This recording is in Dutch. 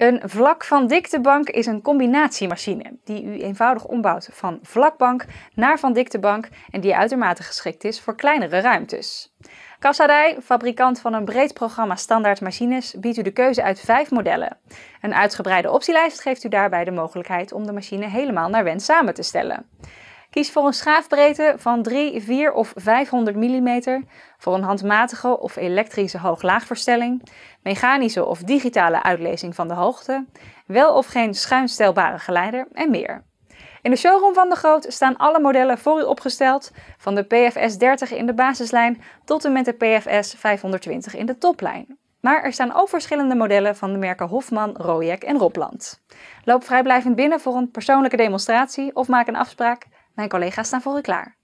Een vlak van diktebank is een combinatiemachine die u eenvoudig ombouwt van vlakbank naar van diktebank en die uitermate geschikt is voor kleinere ruimtes. Kassadij, fabrikant van een breed programma standaard machines, biedt u de keuze uit vijf modellen. Een uitgebreide optielijst geeft u daarbij de mogelijkheid om de machine helemaal naar wens samen te stellen. Kies voor een schaafbreedte van 3, 4 of 500 mm, voor een handmatige of elektrische hoog-laagverstelling, mechanische of digitale uitlezing van de hoogte, wel of geen schuinstelbare geleider en meer. In de showroom van de Groot staan alle modellen voor u opgesteld, van de PFS 30 in de basislijn tot en met de PFS 520 in de toplijn. Maar er staan ook verschillende modellen van de merken Hofman, Rojek en Robland. Loop vrijblijvend binnen voor een persoonlijke demonstratie of maak een afspraak mijn collega's staan voor u klaar.